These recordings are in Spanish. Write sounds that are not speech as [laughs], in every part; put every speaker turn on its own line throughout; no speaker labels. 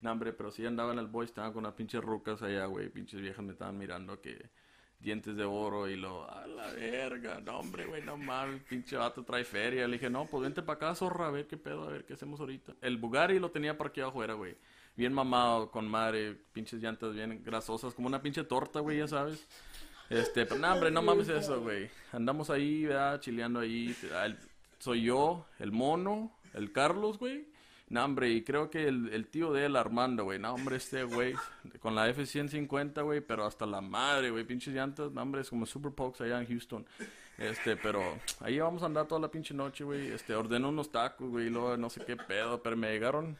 No, hombre, pero sí andaba en el boy, estaba con unas pinches rucas allá, güey. Pinches viejas me estaban mirando que dientes de oro y lo, a la verga, no, hombre, güey, no mames, pinche vato trae feria. Le dije, no, pues vente para acá, zorra, a ver qué pedo, a ver qué hacemos ahorita. El Bugari lo tenía parqueado afuera, güey. Bien mamado, con madre, pinches llantas bien grasosas, como una pinche torta, güey, ya sabes. Este, pero no, hombre, no mames eso, güey. Andamos ahí, ¿verdad? Chileando ahí. soy yo, el mono, el Carlos, güey. No, hombre, y creo que el, tío de él, Armando, güey. No, hombre, este güey, con la F-150, güey, pero hasta la madre, güey. Pinches llantas, no, hombre, es como Super Pokes allá en Houston. Este, pero ahí vamos a andar toda la pinche noche, güey. Este, ordeno unos tacos, güey, y luego no sé qué pedo, pero me llegaron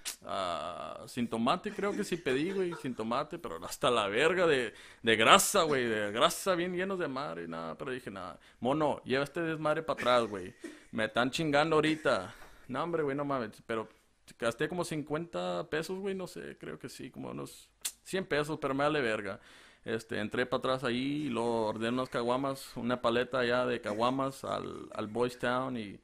sin tomate, creo que sí pedí, güey, sin tomate, pero hasta la verga de, de grasa, güey, de grasa bien llenos de madre, nada, pero dije, nada, mono, lleva este desmadre para atrás, güey. Me están chingando ahorita. No, hombre, güey, no mames, pero gasté como 50 pesos, güey, no sé, creo que sí, como unos 100 pesos, pero me vale verga. Este, entré para atrás ahí y lo ordené unas caguamas, una paleta ya de caguamas al, al Boys Town y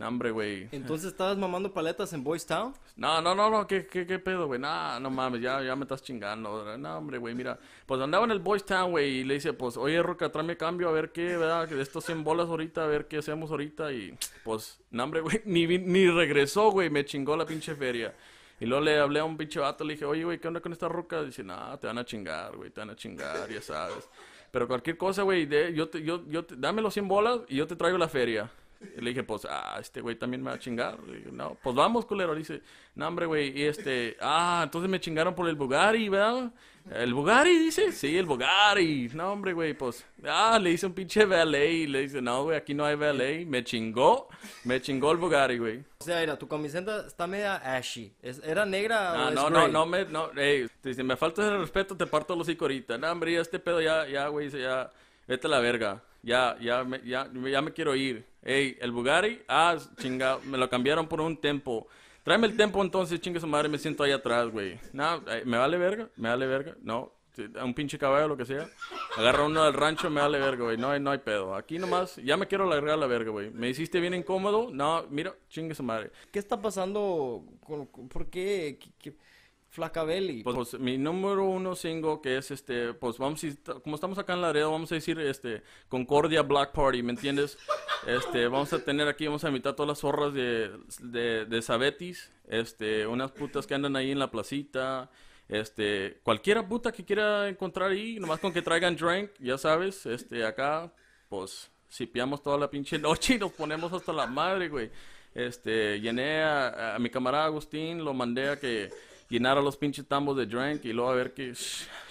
no, hombre, güey. Entonces estabas mamando paletas en Boys Town. No, no, no, no, qué, qué, qué pedo, güey. No, no mames, ya, ya me estás chingando. No, hombre, güey, mira. Pues andaba en el Boys Town, güey, y le dice, pues, oye, Roca, tráeme cambio, a ver qué, ¿verdad? de estos 100 bolas ahorita, a ver qué hacemos ahorita. Y pues, no, hombre, güey, ni, ni regresó, güey, me chingó la pinche feria. Y luego le hablé a un pinche vato, le dije, oye, güey, ¿qué onda con esta roca? Dice, no, te van a chingar, güey, te van a chingar, ya sabes. Pero cualquier cosa, güey, yo yo, yo te, dame los 100 bolas y yo te traigo la feria le dije, pues, ah, este güey también me va a chingar. Le dije, no, pues vamos, culero. Le dice, no, hombre, güey. Y este, ah, entonces me chingaron por el Bugari, ¿verdad? ¿El Bugari, dice? Sí, el Bugari. No, hombre, güey, pues, ah, le hice un pinche valet. Y le dice, no, güey, aquí no hay valet. Me chingó, me chingó el Bugari, güey. O sea, mira, tu camiseta está media ashy. Es, ¿Era negra ah, no, no, no, no, me, no, si me faltas el respeto, te parto los hocico ahorita. No, hombre, este pedo ya, ya, güey, ya, vete a la verga ya, ya, me, ya, ya me quiero ir. Ey, el Bugari, ah, chinga, me lo cambiaron por un tempo. Tráeme el tempo entonces, chinga su madre, me siento ahí atrás, güey. No, eh, me vale verga, me vale verga, no. Un pinche caballo, lo que sea. Agarra uno del rancho, me vale verga, güey. No hay, no hay pedo. Aquí nomás, ya me quiero largar la verga, güey. Me hiciste bien incómodo. No, mira, chingue su madre. ¿Qué está pasando? ¿Por qué? Flacabelli. Pues, pues, mi número uno single que es este, pues vamos, a, como estamos acá en la Laredo, vamos a decir este, Concordia Black Party, ¿me entiendes? [laughs] Este, vamos a tener aquí, vamos a invitar todas las zorras de, de, de Sabetis, este, unas putas que andan ahí en la placita, este, cualquiera puta que quiera encontrar ahí, nomás con que traigan drink, ya sabes, este, acá, pues, piamos toda la pinche noche y nos ponemos hasta la madre, güey. Este, llené a, a mi camarada Agustín, lo mandé a que llenar a los pinches tambos de drink y luego a ver que,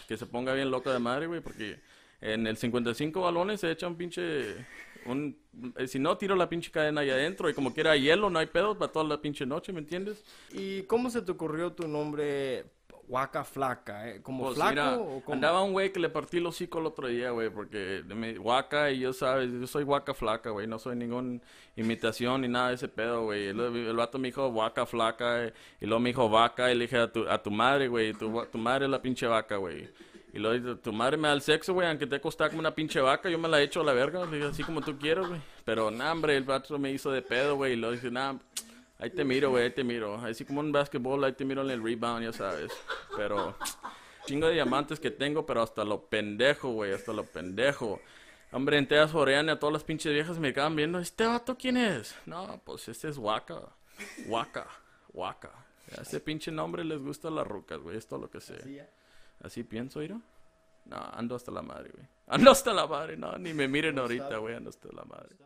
que se ponga bien loca de madre, güey, porque en el 55 balones se echa un pinche... Un, eh, si no, tiro la pinche cadena allá adentro y como quiera hielo, no hay pedos para toda la pinche noche, ¿me entiendes? ¿Y cómo se te ocurrió tu nombre Guaca flaca, ¿eh? ¿Como pues flaco Andaba un güey que le partí los hocico el otro día, güey, porque me, guaca y yo sabes, yo soy guaca flaca, güey, no soy ninguna imitación ni nada de ese pedo, güey. El, vato me dijo guaca flaca y luego me dijo vaca y le dije a tu, a tu madre, güey, tu, madre es la pinche vaca, güey. Y luego dice, tu madre me da el sexo, güey, aunque te costaba como una pinche vaca, yo me la echo a la verga, así como tú quieras, güey. Pero, nada, hombre, el vato me hizo de pedo, güey, y luego dice, nada Ahí te miro, güey, ahí te miro. Así como un básquetbol, ahí te miro en el rebound, ya sabes. Pero chingo de diamantes que tengo, pero hasta lo pendejo, güey, hasta lo pendejo. Hombre, en Teas Oreana, todas las pinches viejas me acaban viendo. ¿Este vato quién es? No, pues este es Waka. Waka. Waka. A ese pinche nombre les gusta las rucas, güey. Esto lo que sé. Así, Así pienso, Iro. No, ando hasta la madre, güey. Ando hasta la madre, no. Ni me miren ahorita, güey. Ando hasta la madre.